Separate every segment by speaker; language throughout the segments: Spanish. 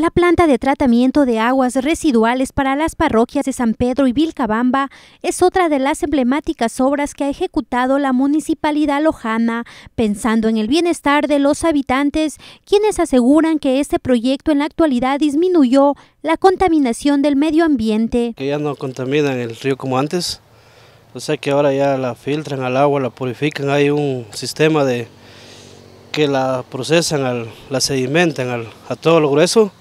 Speaker 1: La planta de tratamiento de aguas residuales para las parroquias de San Pedro y Vilcabamba es otra de las emblemáticas obras que ha ejecutado la municipalidad lojana, pensando en el bienestar de los habitantes, quienes aseguran que este proyecto en la actualidad disminuyó la contaminación del medio ambiente.
Speaker 2: Que ya no contaminan el río como antes, o sea que ahora ya la filtran al agua, la purifican, hay un sistema de que la procesan, la sedimentan a todo lo grueso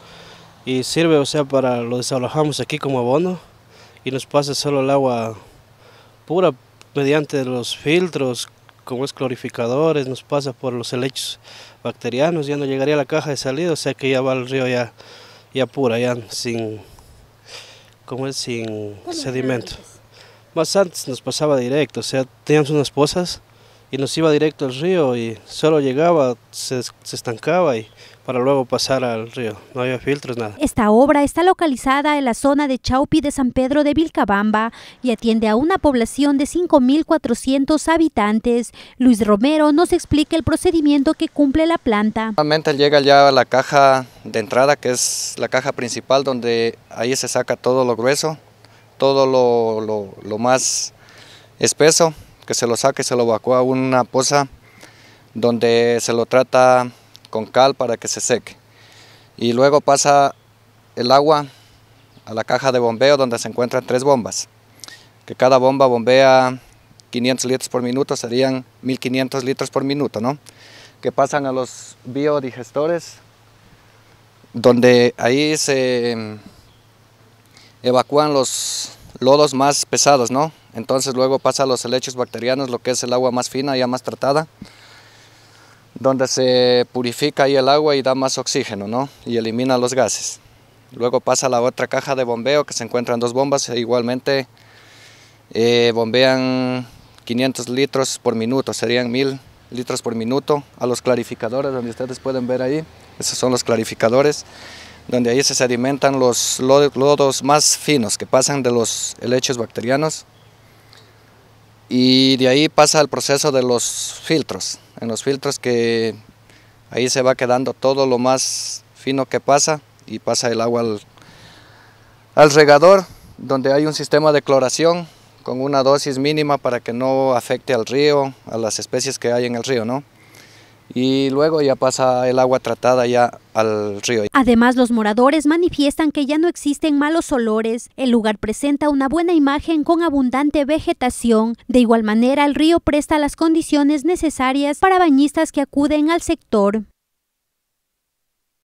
Speaker 2: y sirve, o sea, para lo desalojamos aquí como abono y nos pasa solo el agua pura mediante los filtros, como es clorificadores, nos pasa por los helechos bacterianos, ya no llegaría a la caja de salida, o sea que ya va el río ya, ya pura, ya sin, como es, sin sedimento. Más antes nos pasaba directo, o sea, teníamos unas pozas y nos iba directo al río y solo llegaba, se, estancaba y para luego pasar al río. No había filtros, nada.
Speaker 1: Esta obra está localizada en la zona de Chaupi de San Pedro de Vilcabamba y atiende a una población de 5.400 habitantes. Luis Romero nos explica el procedimiento que cumple la planta.
Speaker 3: Normalmente llega ya a la caja de entrada, que es la caja principal, donde ahí se saca todo lo grueso, todo lo más espeso que se lo saque, se lo evacúa a una poza donde se lo trata con cal para que se seque. Y luego pasa el agua a la caja de bombeo donde se encuentran tres bombas, que cada bomba bombea 500 litros por minuto, serían 1500 litros por minuto, ¿no? Que pasan a los biodigestores, donde ahí se em, evacúan los lodos más pesados, ¿no? Entonces luego pasa a los helechos bacterianos, lo que es el agua más fina, ya más tratada, donde se purifica ahí el agua y da más oxígeno, ¿no? Y elimina los gases. Luego pasa a la otra caja de bombeo, que se encuentran dos bombas, e igualmente eh, bombean 500 litros por minuto, serían 1000 litros por minuto a los clarificadores, donde ustedes pueden ver ahí, esos son los clarificadores, donde ahí se sedimentan los lodos más finos que pasan de los helechos bacterianos y de ahí pasa el proceso de los filtros. En los filtros que ahí se va quedando todo lo más fino que pasa y pasa el agua al, al regador donde hay un sistema de cloración con una dosis mínima para que no afecte al río, a las especies que hay en el río, ¿no? y luego ya pasa el agua tratada ya al río.
Speaker 1: Además, los moradores manifiestan que ya no existen malos olores, el lugar presenta una buena imagen con abundante vegetación, de igual manera el río presta las condiciones necesarias para bañistas que acuden al sector.